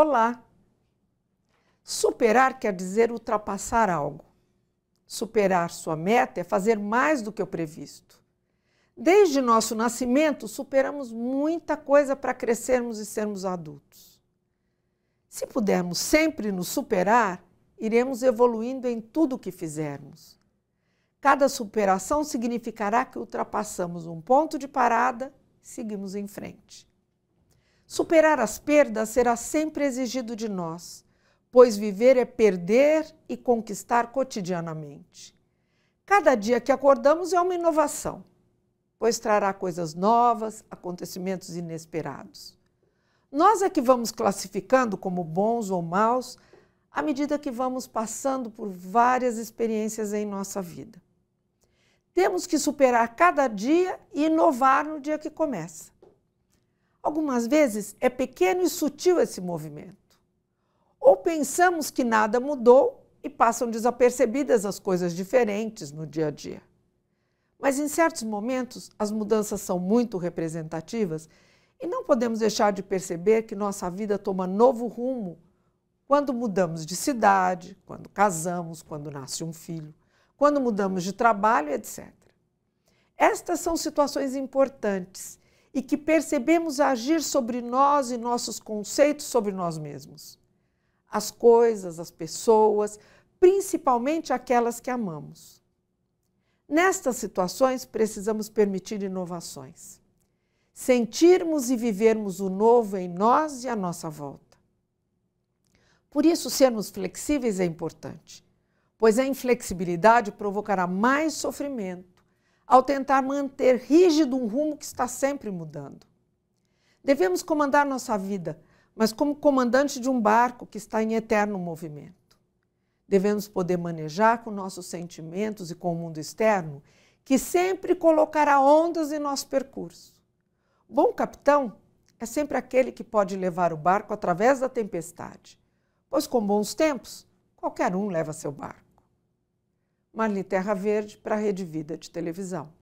Olá! Superar quer dizer ultrapassar algo. Superar sua meta é fazer mais do que o previsto. Desde nosso nascimento, superamos muita coisa para crescermos e sermos adultos. Se pudermos sempre nos superar, iremos evoluindo em tudo o que fizermos. Cada superação significará que ultrapassamos um ponto de parada e seguimos em frente. Superar as perdas será sempre exigido de nós, pois viver é perder e conquistar cotidianamente. Cada dia que acordamos é uma inovação, pois trará coisas novas, acontecimentos inesperados. Nós é que vamos classificando como bons ou maus à medida que vamos passando por várias experiências em nossa vida. Temos que superar cada dia e inovar no dia que começa. Algumas vezes é pequeno e sutil esse movimento. Ou pensamos que nada mudou e passam desapercebidas as coisas diferentes no dia a dia. Mas em certos momentos as mudanças são muito representativas e não podemos deixar de perceber que nossa vida toma novo rumo quando mudamos de cidade, quando casamos, quando nasce um filho, quando mudamos de trabalho, etc. Estas são situações importantes e que percebemos agir sobre nós e nossos conceitos sobre nós mesmos. As coisas, as pessoas, principalmente aquelas que amamos. Nestas situações, precisamos permitir inovações, sentirmos e vivermos o novo em nós e à nossa volta. Por isso, sermos flexíveis é importante, pois a inflexibilidade provocará mais sofrimento ao tentar manter rígido um rumo que está sempre mudando. Devemos comandar nossa vida, mas como comandante de um barco que está em eterno movimento. Devemos poder manejar com nossos sentimentos e com o mundo externo, que sempre colocará ondas em nosso percurso. Bom capitão é sempre aquele que pode levar o barco através da tempestade, pois com bons tempos, qualquer um leva seu barco. Marli Terra Verde para a Rede Vida de Televisão.